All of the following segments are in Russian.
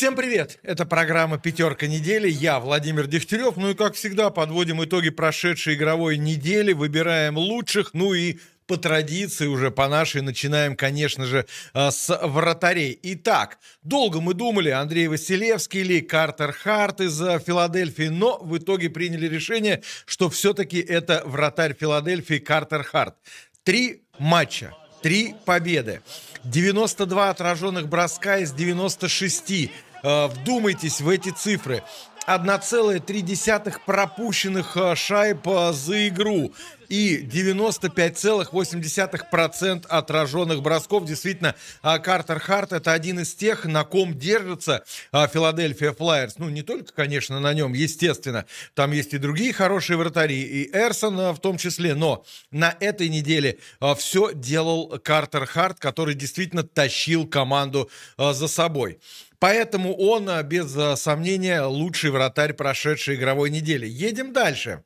Всем привет! Это программа «Пятерка недели». Я Владимир Дегтярев. Ну и, как всегда, подводим итоги прошедшей игровой недели, выбираем лучших, ну и по традиции уже по нашей начинаем, конечно же, э, с вратарей. Итак, долго мы думали, Андрей Василевский или Картер Харт из э, Филадельфии, но в итоге приняли решение, что все-таки это вратарь Филадельфии Картер Харт. Три матча, три победы, 92 отраженных броска из 96 Э, вдумайтесь в эти цифры. 1,3 пропущенных э, шайб э, за игру и 95,8% отраженных бросков. Действительно, Картер Харт это один из тех, на ком держится Филадельфия Флайерс. Ну, не только, конечно, на нем, естественно. Там есть и другие хорошие вратари, и Эрсон в том числе. Но на этой неделе все делал Картер Харт, который действительно тащил команду за собой. Поэтому он, э, без э, сомнения, лучший вратарь прошедшей игровой недели. Едем дальше.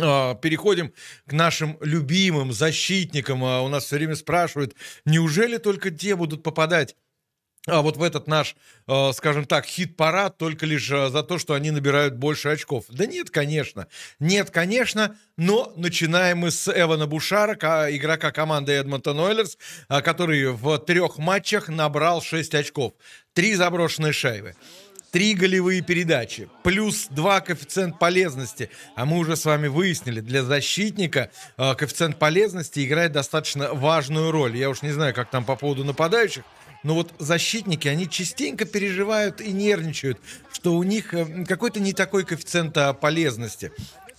А, переходим к нашим любимым защитникам. А, у нас все время спрашивают, неужели только те будут попадать а вот в этот наш, э, скажем так, хит-парад только лишь за то, что они набирают больше очков. Да нет, конечно. Нет, конечно, но начинаем мы с Эвана Бушара, игрока команды Эдмонтон Ойлерс, который в трех матчах набрал 6 очков. Три заброшенные шайбы три голевые передачи, плюс два коэффициент полезности. А мы уже с вами выяснили, для защитника э, коэффициент полезности играет достаточно важную роль. Я уж не знаю, как там по поводу нападающих, но вот защитники, они частенько переживают и нервничают, что у них э, какой-то не такой коэффициент а, полезности.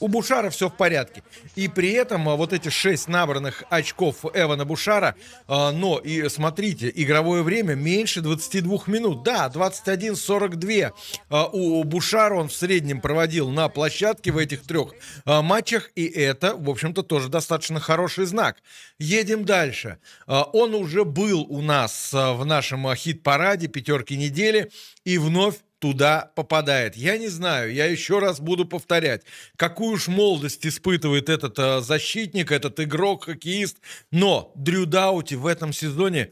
У Бушара все в порядке. И при этом а, вот эти шесть набранных очков Эвана Бушара, а, но и смотрите, игровое время меньше 22 минут. Да, 21-42 а, у Бушара он в среднем проводил на площадке в этих трех матчах. И это, в общем-то, тоже достаточно хороший знак. Едем дальше. Он уже был у нас в нашем хит-параде пятерки недели. И вновь туда попадает. Я не знаю, я еще раз буду повторять, какую уж молодость испытывает этот э, защитник, этот игрок, хоккеист, но Дрю Даути в этом сезоне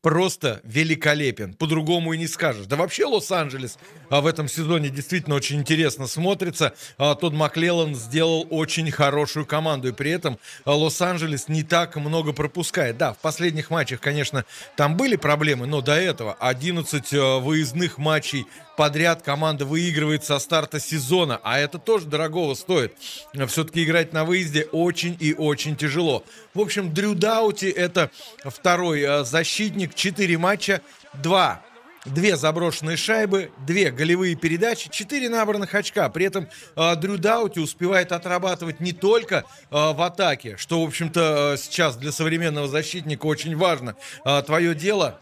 просто великолепен. По-другому и не скажешь. Да вообще Лос-Анджелес а, в этом сезоне действительно очень интересно смотрится. А, Тодд Маклеллан сделал очень хорошую команду. И при этом а, Лос-Анджелес не так много пропускает. Да, в последних матчах, конечно, там были проблемы, но до этого 11 а, э, выездных матчей подряд команда выигрывает со старта сезона, а это тоже дорогого стоит. Все-таки играть на выезде очень и очень тяжело. В общем, Дрю Даути это второй э, защитник, 4 матча, 2 Две заброшенные шайбы, две голевые передачи, четыре набранных очка. При этом э, Дрю Даути успевает отрабатывать не только э, в атаке, что, в общем-то, э, сейчас для современного защитника очень важно. Э, твое дело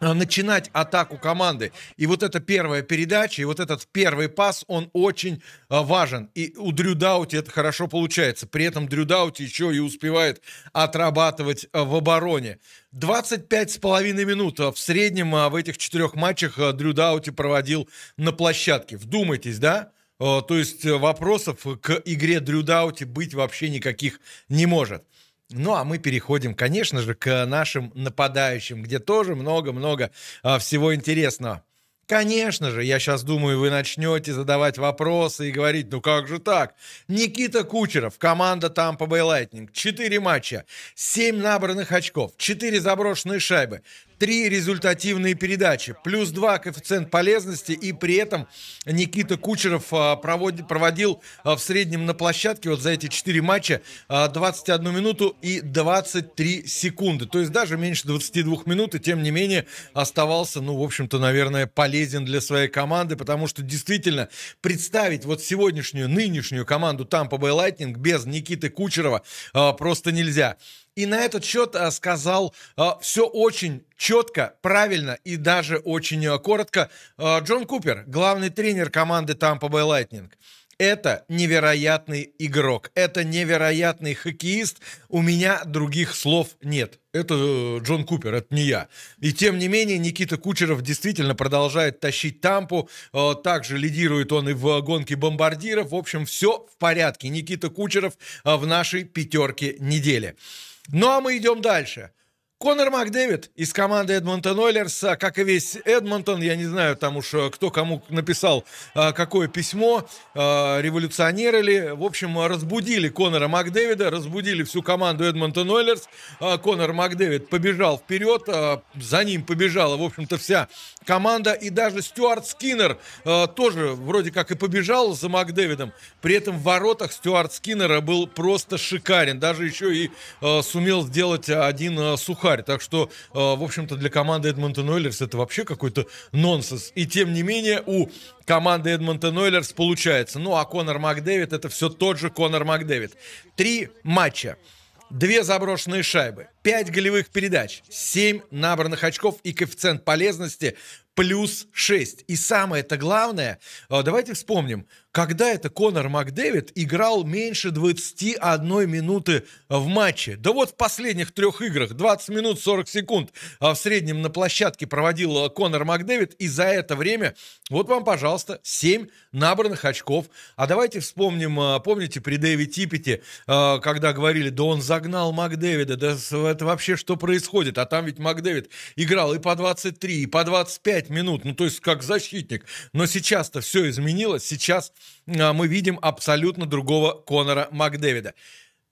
Э, начинать атаку команды. И вот эта первая передача, и вот этот первый пас, он очень э, важен. И у Дрюдаути это хорошо получается. При этом Дрюдаути еще и успевает отрабатывать э, в обороне. 25 с половиной минут в среднем в этих четырех матчах Дрюдаути проводил на площадке. Вдумайтесь, да? То есть вопросов к игре Дрюдаути быть вообще никаких не может. Ну а мы переходим, конечно же, к нашим нападающим, где тоже много-много а, всего интересного. Конечно же, я сейчас думаю, вы начнете задавать вопросы и говорить, ну как же так? Никита Кучеров, команда там Bay Lightning, 4 матча, 7 набранных очков, 4 заброшенные шайбы, три результативные передачи, плюс два коэффициент полезности, и при этом Никита Кучеров а, проводил, проводил а, в среднем на площадке вот за эти четыре матча 21 а, минуту и 23 секунды. То есть даже меньше 22 минут, и тем не менее оставался, ну, в общем-то, наверное, полезен для своей команды, потому что действительно представить вот сегодняшнюю, нынешнюю команду Тампа Бэй Лайтнинг без Никиты Кучерова просто нельзя. И на этот счет э, сказал э, все очень четко, правильно и даже очень э, коротко Джон Купер, главный тренер команды Tampa Bay Lightning. Это невероятный игрок, это невероятный хоккеист. У меня других слов нет. Это Джон Купер, это не я. И тем не менее, Никита Кучеров действительно продолжает тащить тампу. Также лидирует он и в гонке бомбардиров. В общем, все в порядке. Никита Кучеров в нашей пятерке недели. Ну а мы идем дальше. Конор Макдэвид из команды Эдмонтон Ойлерса, как и весь Эдмонтон, я не знаю там уж э, кто кому написал а, какое письмо, а, революционеры ли, в общем, разбудили Конора Макдэвида, разбудили всю команду Эдмонтон Ойлерс, а, Конор Макдэвид побежал вперед, за ним побежала, в общем-то, вся команда, и даже Стюарт Скиннер тоже вроде как и побежал за Макдэвидом, при этом в воротах Стюарт Скиннера был просто шикарен, даже еще и сумел сделать один сухой сухарь. Так что, э, в общем-то, для команды Эдмонтон Ойлерс это вообще какой-то нонсенс. И тем не менее, у команды Эдмонтон Ойлерс получается. Ну, а Конор Макдэвид это все тот же Конор Макдэвид. Три матча. Две заброшенные шайбы. 5 голевых передач, 7 набранных очков и коэффициент полезности плюс 6. И самое-то главное, э, давайте вспомним, когда это Конор Макдэвид играл меньше 21 минуты в матче. Да вот в последних трех играх 20 минут 40 секунд а в среднем на площадке проводил э, Конор Макдэвид, и за это время, вот вам, пожалуйста, 7 набранных очков. А давайте вспомним, э, помните, при Дэви Типпете, когда говорили, да он загнал Макдэвида, да это вообще что происходит? А там ведь Макдэвид играл и по 23, и по 25 минут, ну то есть как защитник. Но сейчас-то все изменилось, сейчас а, мы видим абсолютно другого Конора Макдэвида.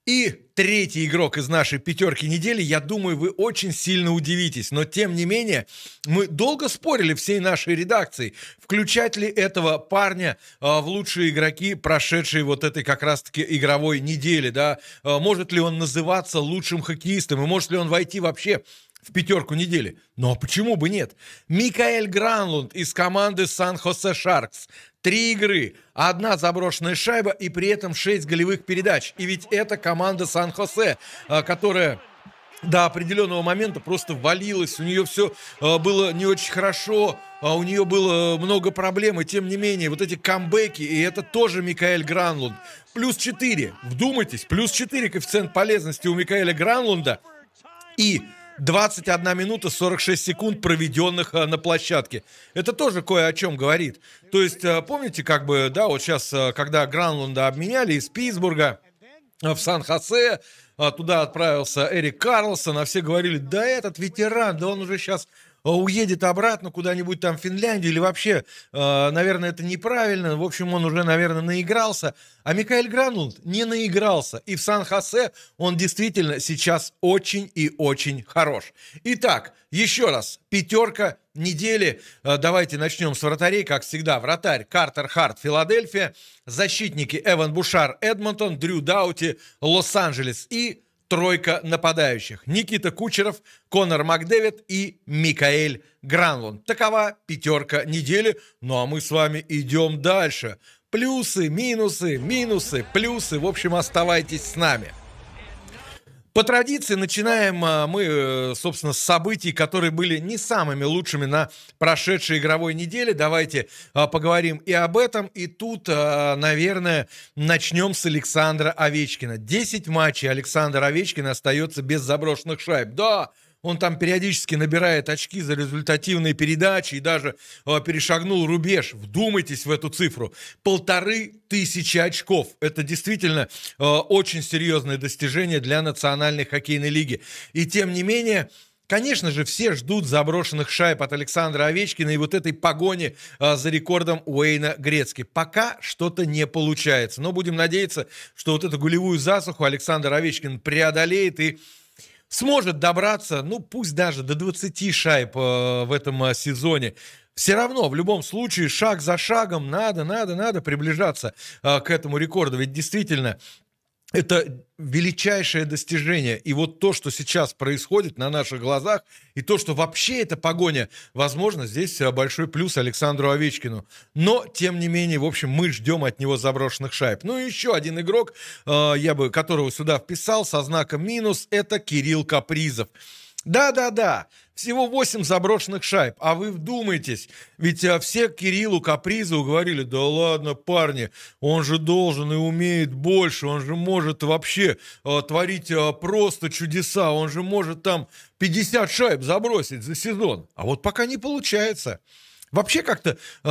И третий игрок из нашей пятерки недели, я думаю, вы очень сильно удивитесь. Но тем не менее, мы долго спорили всей нашей редакции, включать ли этого парня а, в лучшие игроки, прошедшие вот этой как раз-таки игровой недели, да, а, может ли он называться лучшим хоккеистом, и может ли он войти вообще в пятерку недели. Но ну, а почему бы нет? Микаэль Гранлунд из команды Сан-Хосе Шаркс. Три игры, одна заброшенная шайба и при этом шесть голевых передач. И ведь это команда Сан-Хосе, а, которая до определенного момента просто валилась, у нее все а, было не очень хорошо, у нее было много проблем, и тем не менее, вот эти камбэки, и это тоже Микаэль Гранлунд. Плюс 4, вдумайтесь, плюс 4 коэффициент полезности у Микаэля Гранлунда, и 21 минута 46 секунд, проведенных э, на площадке. Это тоже кое о чем говорит. То есть, э, помните, как бы, да, вот сейчас, э, когда Гранлунда обменяли из Питтсбурга в Сан-Хосе, туда отправился Эрик Карлсон, а все говорили, да этот ветеран, да он уже сейчас Э, уедет обратно куда-нибудь там в Финляндию или вообще, э, наверное, это неправильно. В общем, он уже, наверное, наигрался. А Микаэль Гранлунд не наигрался. И в Сан-Хосе он действительно сейчас очень и очень хорош. Итак, еще раз, пятерка недели. Э, давайте начнем с вратарей, как всегда. Вратарь Картер Харт, Филадельфия. Защитники Эван Бушар, Эдмонтон, Дрю Даути, Лос-Анджелес и тройка нападающих. Никита Кучеров, Конор Макдэвид и Микаэль Гранлон Такова пятерка недели. Ну а мы с вами идем дальше. Плюсы, минусы, минусы, плюсы. В общем, оставайтесь с нами. По традиции начинаем а, мы, э, собственно, с событий, которые были не самыми лучшими на прошедшей игровой неделе. Давайте а, поговорим и об этом. И тут, а, наверное, начнем с Александра Овечкина. 10 матчей Александр Овечкин остается без заброшенных шайб. Да, он там периодически набирает очки за результативные передачи и даже э, перешагнул рубеж. Вдумайтесь в эту цифру. Полторы тысячи очков. Это действительно э, очень серьезное достижение для Национальной хоккейной лиги. И тем не менее... Конечно же, все ждут заброшенных шайб от Александра Овечкина и вот этой погони а, за рекордом Уэйна Грецки. Пока что-то не получается, но будем надеяться, что вот эту гулевую засуху Александр Овечкин преодолеет и сможет добраться, ну пусть даже до 20 шайб э, в этом э, сезоне. Все равно, в любом случае, шаг за шагом надо, надо, надо приближаться э, к этому рекорду. Ведь действительно, это величайшее достижение. И вот то, что сейчас происходит на наших глазах, и то, что вообще эта погоня, возможно, здесь э, большой плюс Александру Овечкину. Но, тем не менее, в общем, мы ждем от него заброшенных шайб. Ну и еще один игрок, э, я бы которого сюда вписал со знаком минус, это Кирилл Капризов. Да-да-да, всего 8 заброшенных шайб. А вы вдумайтесь, ведь а, все Кириллу Капризу говорили, да ладно, парни, он же должен и умеет больше, он же может вообще э, творить э, просто чудеса, он же может там 50 шайб забросить за сезон. А вот пока не получается. Вообще как-то э,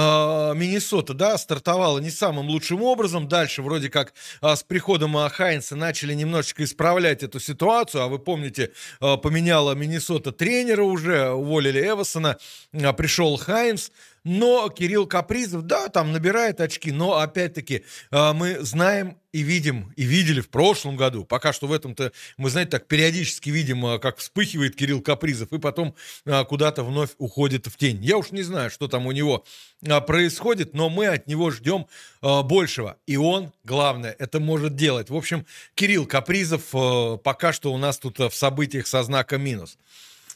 Миннесота, да, стартовала не самым лучшим образом. Дальше вроде как э, с приходом э, Хайнса начали немножечко исправлять эту ситуацию. А вы помните, э, поменяла Миннесота тренера уже, уволили Эвасона, э, пришел Хайнс но Кирилл Капризов, да, там набирает очки, но опять-таки а, мы знаем и видим, и видели в прошлом году, пока что в этом-то, мы, знаете, так периодически видим, а, как вспыхивает Кирилл Капризов и потом а, куда-то вновь уходит в тень. Я уж не знаю, что там у него происходит, но мы от него ждем большего. И он, главное, это может делать. В общем, Кирилл Капризов пока что у нас тут в событиях со знаком минус.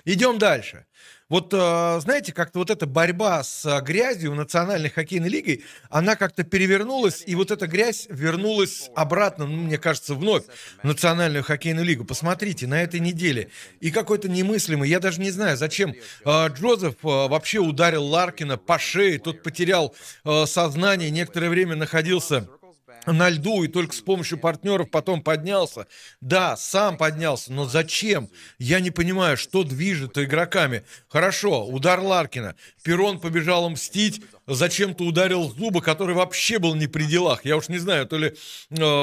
Идем дальше. Вот, э, знаете, как-то вот эта борьба с э, грязью в Национальной хоккейной лиге, она как-то перевернулась, и вот эта грязь вернулась обратно, ну, мне кажется, вновь в Национальную хоккейную лигу. Посмотрите, на этой неделе. И какой-то немыслимый, я даже не знаю, зачем э, Джозеф вообще ударил Ларкина по шее, тот потерял сознание, некоторое время находился на льду и только с помощью партнеров потом поднялся. Да, сам поднялся, но зачем? Я не понимаю, что движет игроками. Хорошо, удар Ларкина. Перрон побежал мстить, зачем-то ударил зуба, который вообще был не при делах. Я уж не знаю, то ли э,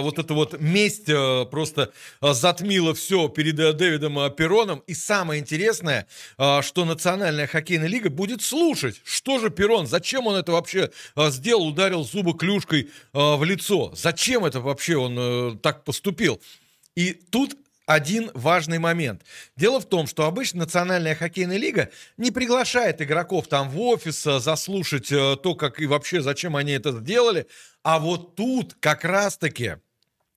вот эта вот месть э, просто э, затмила все перед э, Дэвидом э, Пероном. И самое интересное, э, что Национальная хоккейная лига будет слушать, что же Перон, зачем он это вообще э, сделал, ударил зубы клюшкой э, в лицо, зачем это вообще он э, так поступил. И тут один важный момент. Дело в том, что обычно Национальная хоккейная лига не приглашает игроков там в офис э, заслушать э, то, как и вообще, зачем они это сделали. А вот тут как раз-таки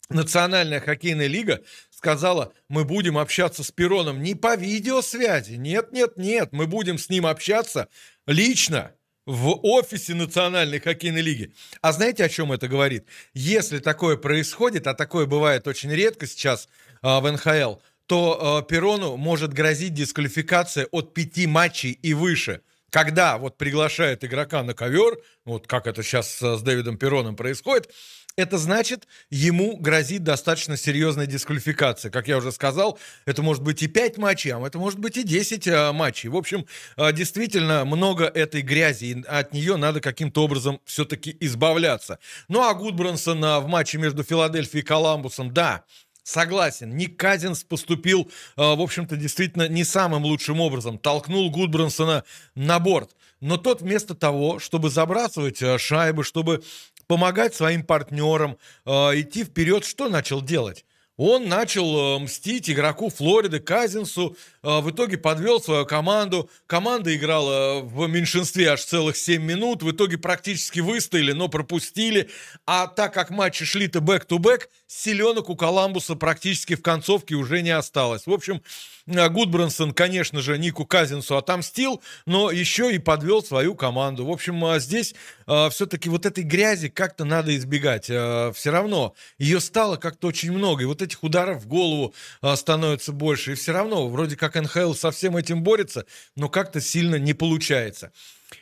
Национальная хоккейная лига сказала, мы будем общаться с Пероном не по видеосвязи, нет, нет, нет, мы будем с ним общаться лично, в офисе Национальной хоккейной лиги. А знаете, о чем это говорит? Если такое происходит, а такое бывает очень редко сейчас э, в НХЛ, то э, Перрону может грозить дисквалификация от пяти матчей и выше. Когда вот приглашает игрока на ковер, вот как это сейчас а, с Дэвидом Пероном происходит, это значит, ему грозит достаточно серьезная дисквалификация. Как я уже сказал, это может быть и 5 матчей, а это может быть и 10 а, матчей. В общем, а, действительно много этой грязи, и от нее надо каким-то образом все-таки избавляться. Ну а Гудбрансон а, в матче между Филадельфией и Коламбусом, да, Согласен, Ник Казинс поступил, в общем-то, действительно не самым лучшим образом. Толкнул Гудбрансона на борт. Но тот вместо того, чтобы забрасывать шайбы, чтобы помогать своим партнерам, э, идти вперед. Что начал делать? Он начал э, мстить игроку Флориды Казинсу а, в итоге подвел свою команду. Команда играла э, в меньшинстве аж целых 7 минут. В итоге практически выстояли, но пропустили. А так как матчи шли-то бэк-то-бэк, селенок у Коламбуса практически в концовке уже не осталось. В общем, э, Гудбрансон, конечно же, Нику Казинсу отомстил, но еще и подвел свою команду. В общем, э, здесь э, все-таки вот этой грязи как-то надо избегать. Э, все равно ее стало как-то очень много. И вот этих ударов в голову становится больше. И все равно вроде как НХЛ со всем этим борется, но как-то сильно не получается.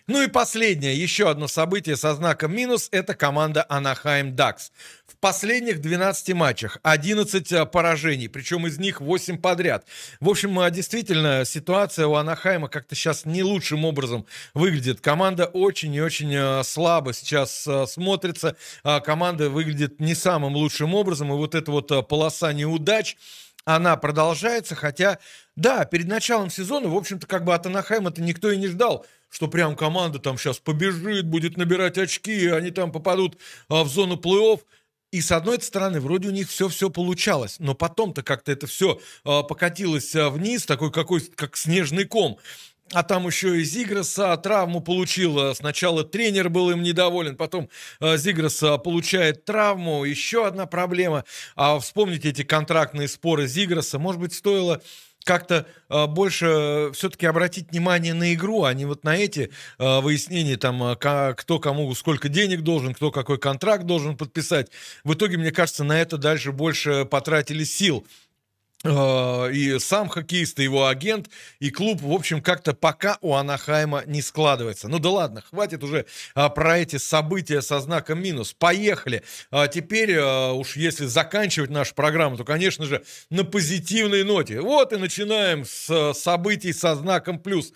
Ну и последнее, еще одно событие со знаком минус, это команда Анахайм Дакс. В последних 12 матчах 11 э, поражений, причем из них 8 подряд. В общем, э, действительно, ситуация у Анахайма как-то сейчас не лучшим образом выглядит. Команда очень и очень э, слабо сейчас смотрится, а команда выглядит не самым лучшим образом, и вот эта вот полоса неудач – она продолжается, хотя, да, перед началом сезона, в общем-то, как бы от анахайма это никто и не ждал, что прям команда там сейчас побежит, будет набирать очки, они там попадут а, в зону плей-офф. И с одной стороны, вроде у них все-все получалось, но потом-то как-то это все а, покатилось а, вниз, такой какой, как снежный ком. А там еще и Зигроса травму получил. Сначала тренер был им недоволен, потом э, Зиграс получает травму. Еще одна проблема. А вспомните эти контрактные споры Зигроса. Может быть, стоило как-то э, больше э, все-таки обратить внимание на игру, а не вот на эти выяснения, там, кто кому сколько денег должен, кто какой контракт должен подписать. В итоге, мне кажется, на это дальше больше потратили сил. А, и сам хоккеист, и его агент, и клуб, в общем, как-то пока у Анахайма не складывается. Ну да ладно, хватит уже а, про эти события со знаком минус. Поехали. А, теперь, уж если заканчивать нашу программу, то, конечно же, на позитивной ноте. Вот и начинаем с событий со знаком плюс.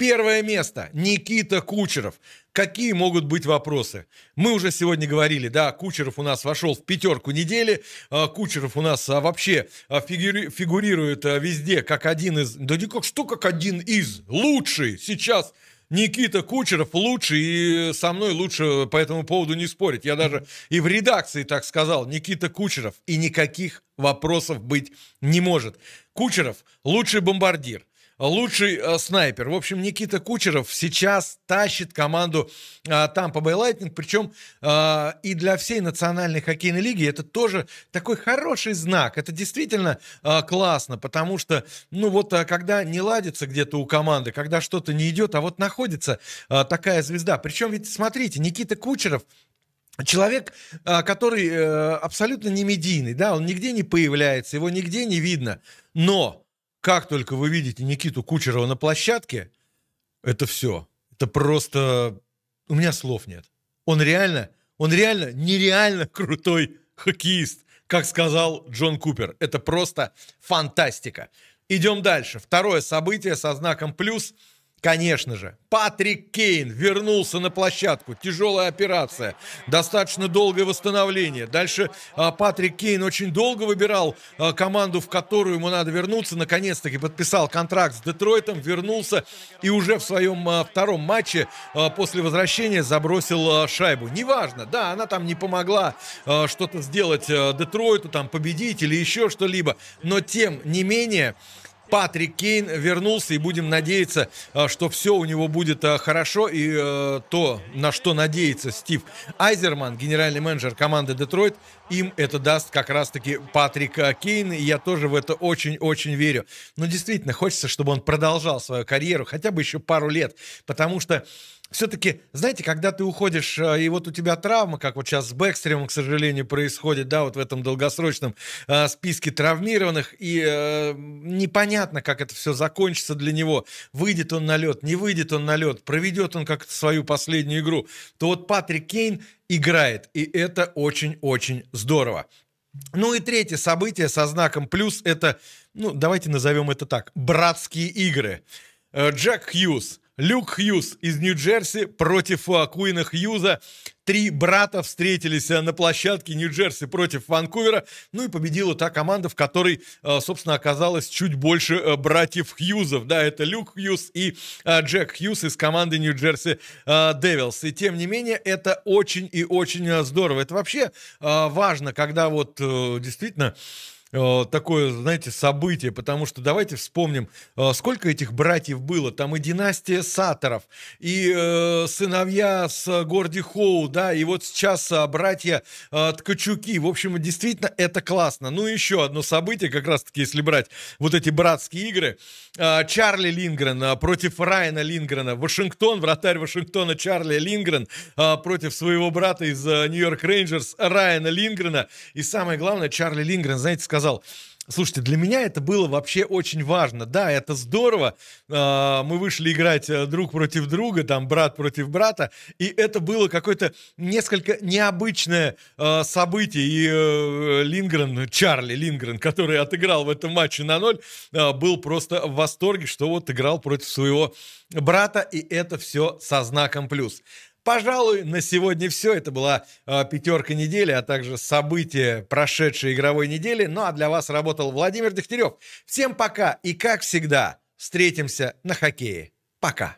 Первое место. Никита Кучеров. Какие могут быть вопросы? Мы уже сегодня говорили, да, Кучеров у нас вошел в пятерку недели. А, Кучеров у нас а, вообще а, фигурирует везде как один из... Да не как что как один из? Лучший сейчас Никита Кучеров лучший и со мной лучше по этому поводу не спорить. Я даже и в редакции так сказал, Никита Кучеров, и никаких вопросов быть не может. Кучеров – лучший бомбардир, лучший э, снайпер. В общем, Никита Кучеров сейчас тащит команду э, Тампа Бэй причем э, и для всей национальной хоккейной лиги это тоже такой хороший знак. Это действительно э, классно, потому что, ну вот, э, когда не ладится где-то у команды, когда что-то не идет, а вот находится э, такая звезда. Причем ведь, смотрите, Никита Кучеров Человек, э, который э, абсолютно не медийный, да, он нигде не появляется, его нигде не видно, но как только вы видите Никиту Кучерова на площадке, это все. Это просто... У меня слов нет. Он реально, он реально нереально крутой хоккеист, как сказал Джон Купер. Это просто фантастика. Идем дальше. Второе событие со знаком «плюс» Конечно же, Патрик Кейн вернулся на площадку. Тяжелая операция, достаточно долгое восстановление. Дальше а, Патрик Кейн очень долго выбирал а, команду, в которую ему надо вернуться. Наконец-таки подписал контракт с Детройтом, вернулся и уже в своем а, втором матче после возвращения забросил шайбу. Неважно, да, она там не помогла что-то сделать Детройту, там победить или еще что-либо. Но тем не менее, Патрик Кейн вернулся, и будем надеяться, э, что все у него будет э, хорошо, и э, то, на что надеется Стив Айзерман, генеральный менеджер команды Детройт, им это даст как раз-таки Патрик Кейн, и я тоже в это очень-очень верю. Но действительно, хочется, чтобы он продолжал свою карьеру хотя бы еще пару лет, потому что все-таки, знаете, когда ты уходишь, э, и вот у тебя травма, как вот сейчас с Бэкстримом, к сожалению, происходит, да, вот в этом долгосрочном э, списке травмированных, и э, непонятно, как это все закончится для него. Выйдет он на лед, не выйдет он на лед, проведет он как-то свою последнюю игру. То вот Патрик Кейн играет, и это очень-очень здорово. Ну и третье событие со знаком плюс – это, ну, давайте назовем это так, братские игры. Э, Джек Хьюз Люк Хьюз из Нью-Джерси против Куина Хьюза. Три брата встретились э, на площадке Нью-Джерси против Ванкувера. Ну и победила та команда, в которой, э, собственно, оказалось чуть больше э, братьев Хьюзов. Да, это Люк Хьюз и Джек Хьюз из команды Нью-Джерси Девилс. И тем не менее, это очень и очень здорово. Это вообще важно, когда вот действительно Э, такое, знаете, событие, потому что давайте вспомним, э, сколько этих братьев было. Там и династия Саторов, и э, сыновья с Горди Хоу, да, и вот сейчас э, братья э, Ткачуки. В общем, действительно, это классно. Ну, еще одно событие, как раз-таки, если брать вот эти братские игры. Э, Чарли Лингрен против Райана Лингрена. Вашингтон, вратарь Вашингтона Чарли Лингрен э, против своего брата из Нью-Йорк Рейнджерс Райана Лингрена. И самое главное, Чарли Лингрен, знаете, сказал, сказал, Слушайте, для меня это было вообще очень важно. Да, это здорово. А, мы вышли играть э, друг против друга, там брат против брата, и это было какое-то несколько необычное э, событие. И э, Лингрен, Чарли Лингрен, который отыграл в этом матче на ноль, был просто в восторге, что вот играл против своего брата, и это все со знаком плюс. Пожалуй, на сегодня все. Это была э, а, пятерка недели, а также события прошедшей игровой недели. Ну а для вас работал Владимир Дегтярев. Всем пока и, как всегда, встретимся на хоккее. Пока.